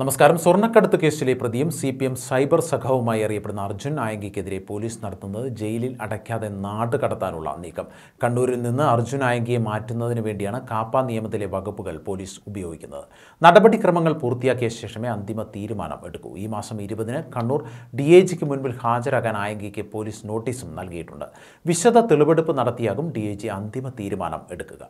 നമസ്കാരം സ്വർണ്ണക്കടത്ത് കേസിലെ പ്രതിയും സി പി എം സൈബർ സഖാവുമായി അറിയപ്പെടുന്ന അർജുൻ ആയങ്കിക്കെതിരെ പോലീസ് നടത്തുന്നത് ജയിലിൽ അടയ്ക്കാതെ നാട് കടത്താനുള്ള നീക്കം കണ്ണൂരിൽ നിന്ന് അർജുൻ ആയങ്കിയെ മാറ്റുന്നതിന് വേണ്ടിയാണ് കാപ്പ നിയമത്തിലെ വകുപ്പുകൾ പോലീസ് ഉപയോഗിക്കുന്നത് നടപടിക്രമങ്ങൾ പൂർത്തിയാക്കിയ ശേഷമേ അന്തിമ തീരുമാനം എടുക്കൂ ഈ മാസം ഇരുപതിന് കണ്ണൂർ ഡി എ ജിക്ക് മുൻപിൽ ഹാജരാകാൻ ആയങ്കിക്ക് പോലീസ് നോട്ടീസും നൽകിയിട്ടുണ്ട് വിശദ തെളിവെടുപ്പ് നടത്തിയാകും ഡി ജി അന്തിമ തീരുമാനം എടുക്കുക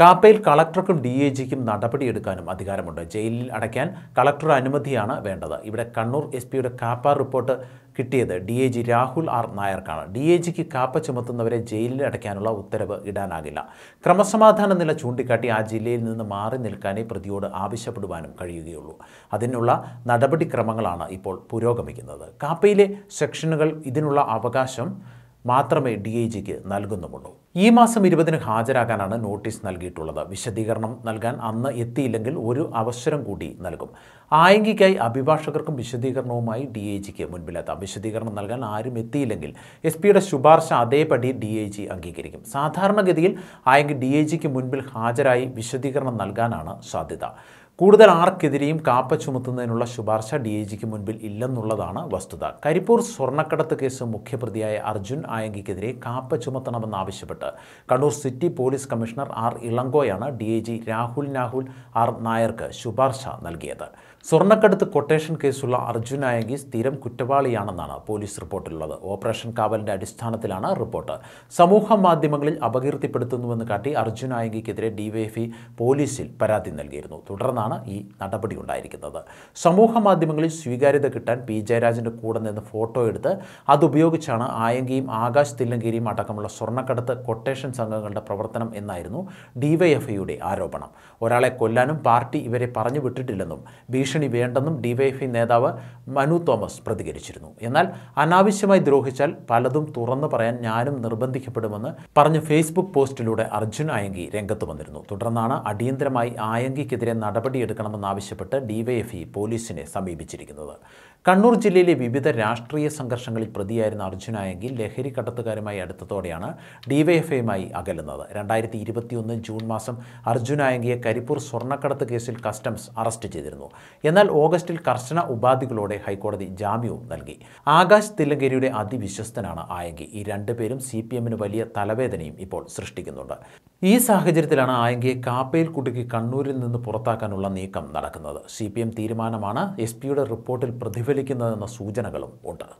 കാപ്പയിൽ കളക്ടർക്കും ഡി എ ജിക്കും നടപടിയെടുക്കാനും അധികാരമുണ്ട് ജയിലിൽ അടയ്ക്കാൻ കളക്ടർ അനുമതിയാണ് വേണ്ടത് ഇവിടെ കണ്ണൂർ എസ് പിയുടെ കാപ്പ റിപ്പോർട്ട് കിട്ടിയത് D I G Rahul R നായർക്കാണ് ഡി എ ജിക്ക് കാപ്പ ചുമത്തുന്നവരെ ജയിലിൽ അടയ്ക്കാനുള്ള ഉത്തരവ് ഇടാനാകില്ല ക്രമസമാധാന നില ചൂണ്ടിക്കാട്ടി ആ ജില്ലയിൽ നിന്ന് മാറി നിൽക്കാനേ പ്രതിയോട് ആവശ്യപ്പെടുവാനും കഴിയുകയുള്ളൂ അതിനുള്ള നടപടിക്രമങ്ങളാണ് ഇപ്പോൾ പുരോഗമിക്കുന്നത് കാപ്പയിലെ സെക്ഷനുകൾ ഇതിനുള്ള അവകാശം മാത്രമേ ഡി എ ജിക്ക് നൽകുന്നുമുള്ളൂ ഈ മാസം ഇരുപതിന് ഹാജരാകാനാണ് നോട്ടീസ് നൽകിയിട്ടുള്ളത് വിശദീകരണം നൽകാൻ അന്ന് എത്തിയില്ലെങ്കിൽ ഒരു അവസരം കൂടി നൽകും ആയങ്കിക്കായി അഭിഭാഷകർക്കും വിശദീകരണവുമായി ഡി ഐ ജിക്ക് മുൻപിലെത്താം വിശദീകരണം നൽകാൻ ആരും എത്തിയില്ലെങ്കിൽ എസ് പിയുടെ ശുപാർശ അതേപടി ഡി ഐ ജി അംഗീകരിക്കും സാധാരണഗതിയിൽ ആയങ്കി ഡി ഐ ജിക്ക് മുൻപിൽ ഹാജരായി വിശദീകരണം നൽകാനാണ് സാധ്യത കൂടുതൽ ആർക്കെതിരെയും കാപ്പ ചുമത്തുന്നതിനുള്ള ശുപാർശ ഡി ഐ ജിക്ക് മുൻപിൽ ഇല്ലെന്നുള്ളതാണ് വസ്തുത കരിപ്പൂർ സ്വർണ്ണക്കടത്ത് കേസ് മുഖ്യപ്രതിയായ അർജുൻ ആയങ്കിക്കെതിരെ കാപ്പ ചുമത്തണമെന്നാവശ്യപ്പെട്ട് Kannur city police commissioner R ഇളങ്കോയാണ് ഡി ഐ ജി രാഹുൽ നാഹുൽ ആർ നായർക്ക് ശുപാർശ നൽകിയത് സ്വർണ്ണക്കടത്ത് കൊട്ടേഷൻ കേസുള്ള അർജുൻ ആയങ്കി സ്ഥിരം കുറ്റവാളിയാണെന്നാണ് പോലീസ് റിപ്പോർട്ടിലുള്ളത് ഓപ്പറേഷൻ കാവലിന്റെ അടിസ്ഥാനത്തിലാണ് റിപ്പോർട്ട് സമൂഹ മാധ്യമങ്ങളിൽ അപകീർത്തിപ്പെടുത്തുന്നുവെന്ന് കാട്ടി അർജുൻ ആയങ്കിക്കെതിരെ ഡിവൈഎഫ്ഇ പോലീസിൽ പരാതി നൽകിയിരുന്നു തുടർന്ന് എന്നാണ് ഈ നടപടി ഉണ്ടായിരിക്കുന്നത് സമൂഹ മാധ്യമങ്ങളിൽ സ്വീകാര്യത കിട്ടാൻ പി ജയരാജൻ്റെ കൂടെ നിന്ന് ഫോട്ടോ എടുത്ത് അതുപയോഗിച്ചാണ് ആയങ്കിയും ആകാശ് തില്ലങ്കേരിയും അടക്കമുള്ള സ്വർണ്ണക്കടത്ത് കൊട്ടേഷൻ സംഘങ്ങളുടെ പ്രവർത്തനം എന്നായിരുന്നു ഡിവൈഎഫ്ഐയുടെ ആരോപണം ഒരാളെ കൊല്ലാനും പാർട്ടി ഇവരെ പറഞ്ഞു വിട്ടിട്ടില്ലെന്നും ഭീഷണി വേണ്ടെന്നും ഡിവൈഎഫ്ഐ നേതാവ് മനു തോമസ് പ്രതികരിച്ചിരുന്നു എന്നാൽ അനാവശ്യമായി ദ്രോഹിച്ചാൽ പലതും തുറന്നു പറയാൻ ഞാനും നിർബന്ധിക്കപ്പെടുമെന്ന് പറഞ്ഞ് ഫേസ്ബുക്ക് പോസ്റ്റിലൂടെ അർജുൻ ആയങ്കി രംഗത്ത് വന്നിരുന്നു തുടർന്നാണ് അടിയന്തരമായി ആയങ്കിക്കെതിരെ നടപടി നടപടിയെടുക്കണമെന്നാവശ്യപ്പെട്ട് ഡിവൈഎഫ്ഇ പോലീസിനെ സമീപിച്ചിരിക്കുന്നത് കണ്ണൂർ ജില്ലയിലെ വിവിധ രാഷ്ട്രീയ സംഘർഷങ്ങളിൽ പ്രതിയായിരുന്ന അർജുനായെങ്കിൽ ലഹരി കടത്തുകാരുമായി അടുത്തതോടെയാണ് ഡിവൈഎഫ്ഐയുമായി അകലുന്നത് രണ്ടായിരത്തി ഇരുപത്തിയൊന്ന് ജൂൺ മാസം അർജുനായങ്കിയെ കരിപ്പൂർ സ്വർണ്ണക്കടത്ത് കേസിൽ കസ്റ്റംസ് അറസ്റ്റ് ചെയ്തിരുന്നു എന്നാൽ ഓഗസ്റ്റിൽ കർശന ഉപാധികളോടെ ഹൈക്കോടതി ജാമ്യവും നൽകി ആകാശ് തില്ലങ്കേരിയുടെ അതിവിശ്വസ്തനാണ് ആയങ്കി ഈ രണ്ടുപേരും സി പി എമ്മിന് വലിയ തലവേദനയും ഇപ്പോൾ സൃഷ്ടിക്കുന്നുണ്ട് ഈ സാഹചര്യത്തിലാണ് ആയങ്കിയെ കാപ്പയിൽ കുട്ടിക്ക് കണ്ണൂരിൽ നിന്ന് പുറത്താക്കാനുള്ള നീക്കം നടക്കുന്നത് സി തീരുമാനമാണ് എസ് പിയുടെ റിപ്പോർട്ടിൽ പ്രതിഫലിക്കുന്നതെന്ന സൂചനകളും ഉണ്ട്